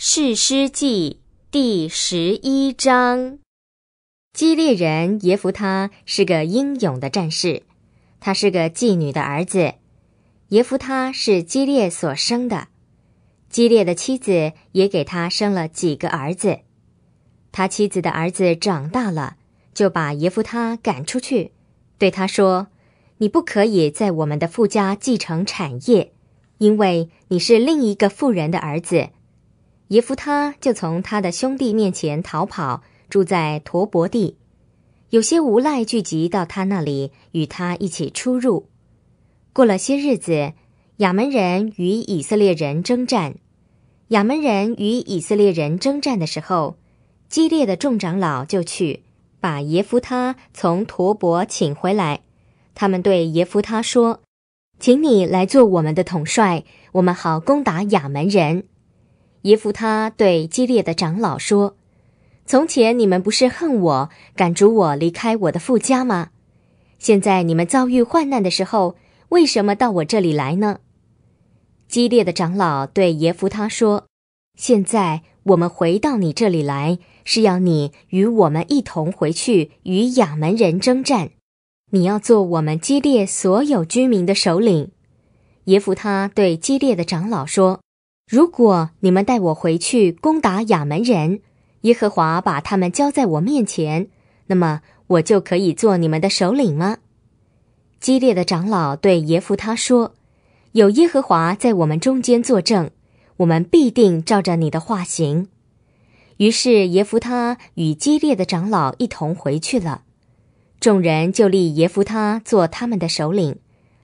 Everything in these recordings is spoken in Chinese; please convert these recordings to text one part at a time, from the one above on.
《世师记》第十一章：基列人耶夫他是个英勇的战士，他是个妓女的儿子。耶夫他是基列所生的，基列的妻子也给他生了几个儿子。他妻子的儿子长大了，就把耶夫他赶出去，对他说：“你不可以在我们的富家继承产业，因为你是另一个富人的儿子。”耶夫他就从他的兄弟面前逃跑，住在陀伯地，有些无赖聚集到他那里，与他一起出入。过了些日子，亚门人与以色列人征战。亚门人与以色列人征战的时候，激烈的众长老就去把耶夫他从陀伯请回来。他们对耶夫他说：“请你来做我们的统帅，我们好攻打亚门人。”耶夫他对激烈的长老说：“从前你们不是恨我，赶逐我离开我的父家吗？现在你们遭遇患难的时候，为什么到我这里来呢？”激烈的长老对耶夫他说：“现在我们回到你这里来，是要你与我们一同回去与亚门人征战。你要做我们激烈所有居民的首领。”耶夫他对激烈的长老说。如果你们带我回去攻打亚门人，耶和华把他们交在我面前，那么我就可以做你们的首领吗？激烈的长老对耶夫他说：“有耶和华在我们中间作证，我们必定照着你的话行。”于是耶夫他与激烈的长老一同回去了。众人就立耶夫他做他们的首领，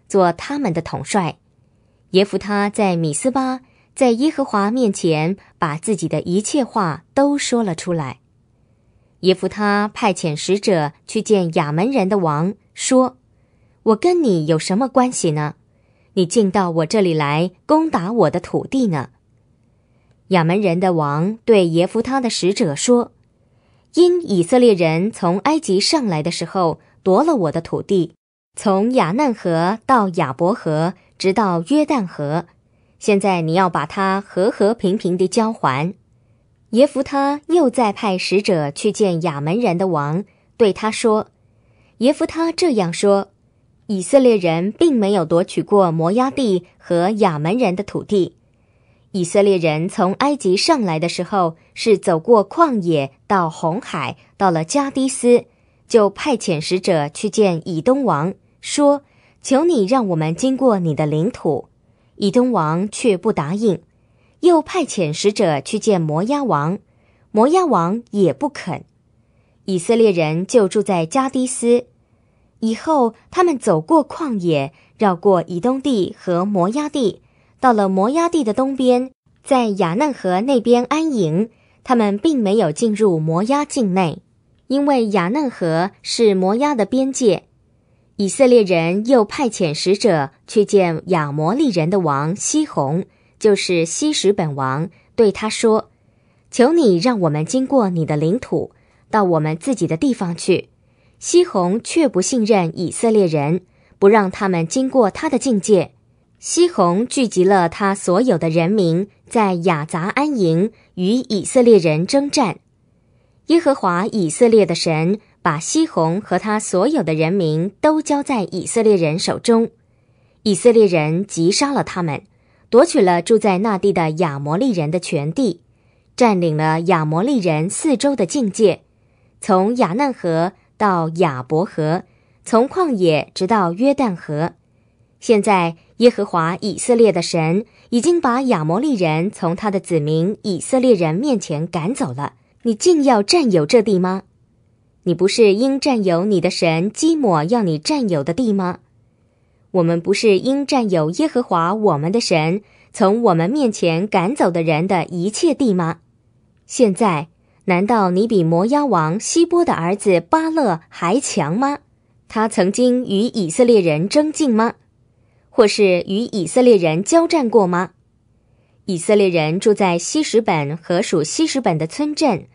做他们的统帅。耶夫他在米斯巴。在耶和华面前，把自己的一切话都说了出来。耶夫他派遣使者去见亚门人的王，说：“我跟你有什么关系呢？你进到我这里来攻打我的土地呢？”亚门人的王对耶夫他的使者说：“因以色列人从埃及上来的时候，夺了我的土地，从亚嫩河到亚伯河，直到约旦河。”现在你要把它和和平平地交还。耶夫他又再派使者去见亚门人的王，对他说：“耶夫他这样说，以色列人并没有夺取过摩押地和亚门人的土地。以色列人从埃及上来的时候，是走过旷野到红海，到了加迪斯，就派遣使者去见以东王，说：‘求你让我们经过你的领土。’”以东王却不答应，又派遣使者去见摩押王，摩押王也不肯。以色列人就住在加迪斯。以后他们走过旷野，绕过以东地和摩押地，到了摩押地的东边，在雅嫩河那边安营。他们并没有进入摩押境内，因为雅嫩河是摩押的边界。以色列人又派遣使者去见亚摩利人的王西宏，就是西什本王，对他说：“求你让我们经过你的领土，到我们自己的地方去。”西宏却不信任以色列人，不让他们经过他的境界。西宏聚集了他所有的人民，在亚杂安营，与以色列人征战。耶和华以色列的神。把西红和他所有的人民都交在以色列人手中，以色列人击杀了他们，夺取了住在那地的亚摩利人的全地，占领了亚摩利人四周的境界，从亚嫩河到亚伯河，从旷野直到约旦河。现在耶和华以色列的神已经把亚摩利人从他的子民以色列人面前赶走了，你竟要占有这地吗？你不是应占有你的神基摩要你占有的地吗？我们不是应占有耶和华我们的神从我们面前赶走的人的一切地吗？现在，难道你比摩押王希波的儿子巴勒还强吗？他曾经与以色列人争竞吗？或是与以色列人交战过吗？以色列人住在西什本和属西什本的村镇。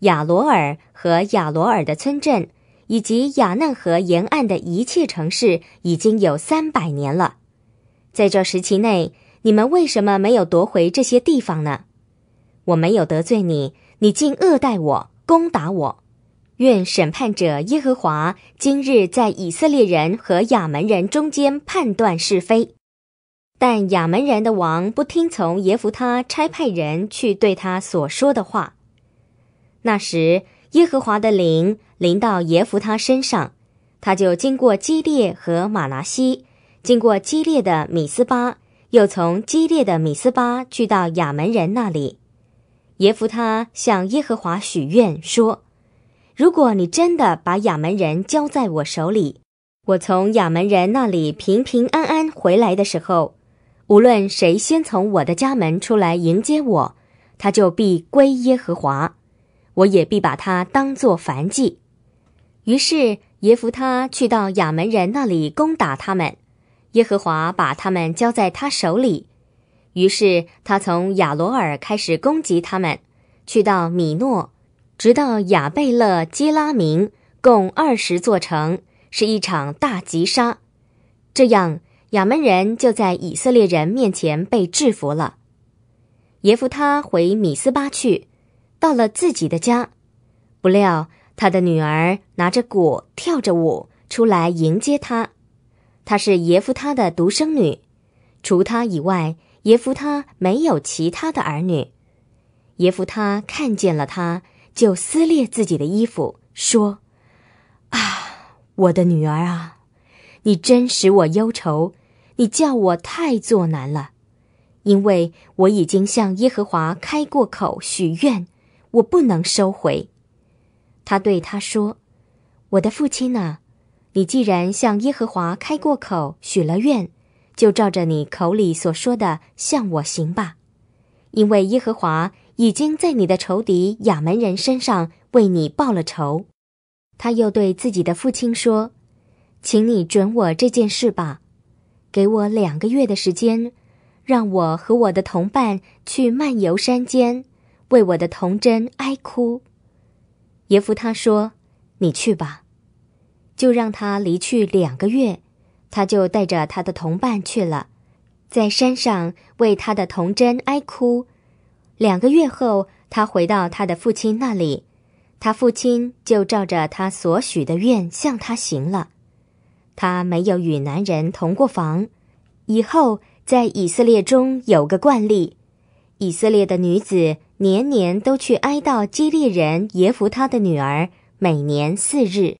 亚罗尔和亚罗尔的村镇，以及雅嫩河沿岸的一切城市，已经有三百年了。在这时期内，你们为什么没有夺回这些地方呢？我没有得罪你，你竟恶待我，攻打我。愿审判者耶和华今日在以色列人和亚门人中间判断是非。但亚门人的王不听从耶夫他差派人去对他所说的话。那时，耶和华的灵临到耶弗他身上，他就经过基列和马拿西，经过激烈的米斯巴，又从激烈的米斯巴去到亚门人那里。耶弗他向耶和华许愿说：“如果你真的把亚门人交在我手里，我从亚门人那里平平安安回来的时候，无论谁先从我的家门出来迎接我，他就必归耶和华。”我也必把他当作凡计。于是耶夫他去到亚门人那里攻打他们，耶和华把他们交在他手里。于是他从亚罗尔开始攻击他们，去到米诺，直到亚贝勒、基拉明，共二十座城，是一场大击杀。这样亚门人就在以色列人面前被制服了。耶夫他回米斯巴去。到了自己的家，不料他的女儿拿着果跳着舞出来迎接他。她是耶夫他的独生女，除她以外，耶夫他没有其他的儿女。耶夫他看见了他，就撕裂自己的衣服，说：“啊，我的女儿啊，你真使我忧愁，你叫我太作难了，因为我已经向耶和华开过口许愿。”我不能收回，他对他说：“我的父亲啊，你既然向耶和华开过口，许了愿，就照着你口里所说的向我行吧。因为耶和华已经在你的仇敌亚门人身上为你报了仇。”他又对自己的父亲说：“请你准我这件事吧，给我两个月的时间，让我和我的同伴去漫游山间。”为我的童真哀哭，耶夫他说：“你去吧，就让他离去两个月。”他就带着他的同伴去了，在山上为他的童真哀哭。两个月后，他回到他的父亲那里，他父亲就照着他所许的愿向他行了。他没有与男人同过房。以后在以色列中有个惯例：以色列的女子。年年都去哀悼基利人耶弗他的女儿，每年四日。